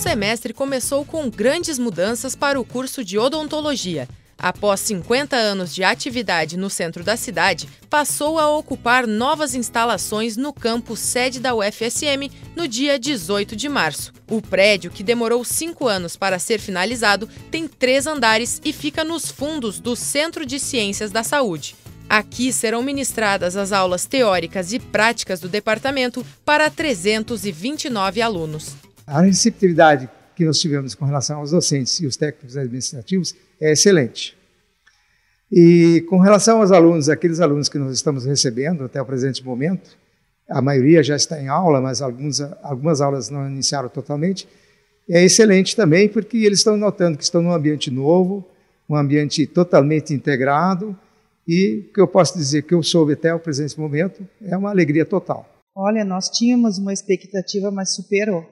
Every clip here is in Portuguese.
semestre começou com grandes mudanças para o curso de odontologia. Após 50 anos de atividade no centro da cidade, passou a ocupar novas instalações no campus sede da UFSM no dia 18 de março. O prédio, que demorou cinco anos para ser finalizado, tem três andares e fica nos fundos do Centro de Ciências da Saúde. Aqui serão ministradas as aulas teóricas e práticas do departamento para 329 alunos. A receptividade que nós tivemos com relação aos docentes e os técnicos administrativos é excelente. E com relação aos alunos, aqueles alunos que nós estamos recebendo até o presente momento, a maioria já está em aula, mas alguns, algumas aulas não iniciaram totalmente, é excelente também porque eles estão notando que estão num ambiente novo, um ambiente totalmente integrado, e o que eu posso dizer que eu soube até o presente momento é uma alegria total. Olha, nós tínhamos uma expectativa, mas superou.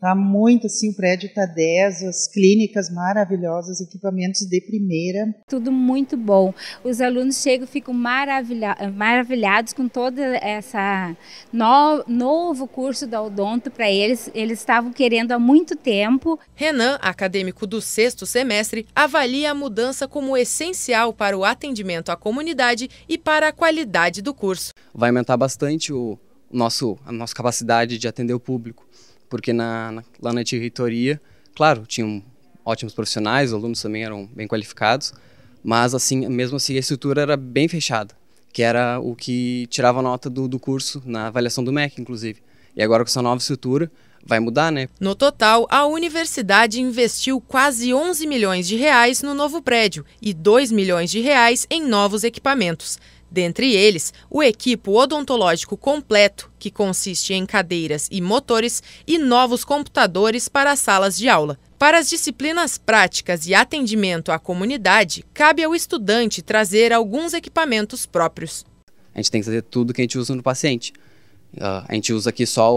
Tá muito assim, o prédio tá 10, as clínicas maravilhosas, equipamentos de primeira. Tudo muito bom. Os alunos chegam, ficam maravilha maravilhados com toda essa no novo curso da Odonto para eles. Eles estavam querendo há muito tempo. Renan, acadêmico do sexto semestre, avalia a mudança como essencial para o atendimento à comunidade e para a qualidade do curso. Vai aumentar bastante o nosso a nossa capacidade de atender o público porque na, na, lá na diretoria, claro, tinham ótimos profissionais, os alunos também eram bem qualificados, mas assim, mesmo assim, a estrutura era bem fechada, que era o que tirava nota do, do curso na avaliação do MEC, inclusive. E agora com essa nova estrutura, vai mudar, né? No total, a universidade investiu quase 11 milhões de reais no novo prédio e 2 milhões de reais em novos equipamentos. Dentre eles, o equipo odontológico completo, que consiste em cadeiras e motores, e novos computadores para as salas de aula. Para as disciplinas práticas e atendimento à comunidade, cabe ao estudante trazer alguns equipamentos próprios. A gente tem que trazer tudo que a gente usa no paciente. Ah, a gente usa aqui só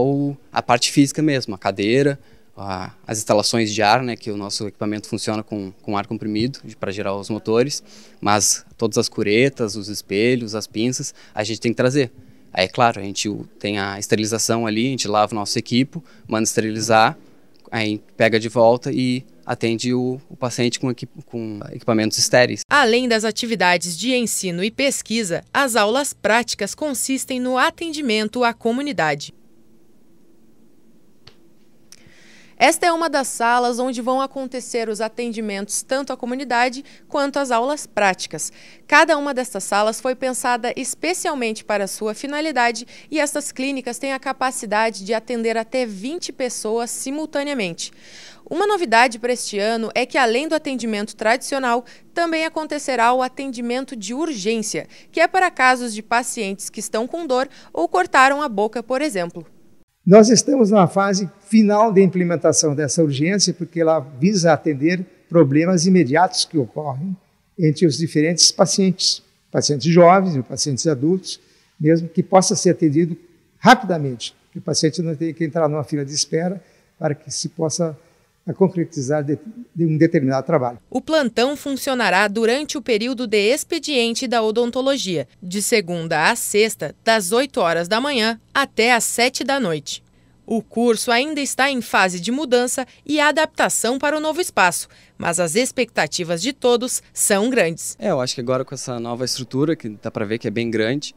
a parte física mesmo, a cadeira, a, as instalações de ar, né, que o nosso equipamento funciona com, com ar comprimido para gerar os motores, mas todas as curetas, os espelhos, as pinças, a gente tem que trazer. Aí, é claro, a gente tem a esterilização ali, a gente lava o nosso equipo, manda esterilizar, aí pega de volta e atende o, o paciente com, equip, com, equipamentos estéreis. Além das atividades de ensino e pesquisa, as aulas práticas consistem no atendimento à comunidade. Esta é uma das salas onde vão acontecer os atendimentos tanto à comunidade quanto às aulas práticas. Cada uma destas salas foi pensada especialmente para sua finalidade e estas clínicas têm a capacidade de atender até 20 pessoas simultaneamente. Uma novidade para este ano é que, além do atendimento tradicional, também acontecerá o atendimento de urgência, que é para casos de pacientes que estão com dor ou cortaram a boca, por exemplo. Nós estamos na fase final de implementação dessa urgência, porque ela visa atender problemas imediatos que ocorrem entre os diferentes pacientes, pacientes jovens e pacientes adultos, mesmo que possa ser atendido rapidamente, que o paciente não tenha que entrar numa fila de espera para que se possa a concretizar de, de, um determinado trabalho. O plantão funcionará durante o período de expediente da odontologia, de segunda a sexta, das 8 horas da manhã até às 7 da noite. O curso ainda está em fase de mudança e adaptação para o novo espaço, mas as expectativas de todos são grandes. É, eu acho que agora com essa nova estrutura, que dá para ver que é bem grande,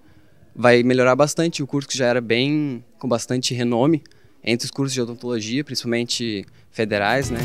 vai melhorar bastante o curso que já era bem com bastante renome, entre os cursos de odontologia, principalmente federais, né?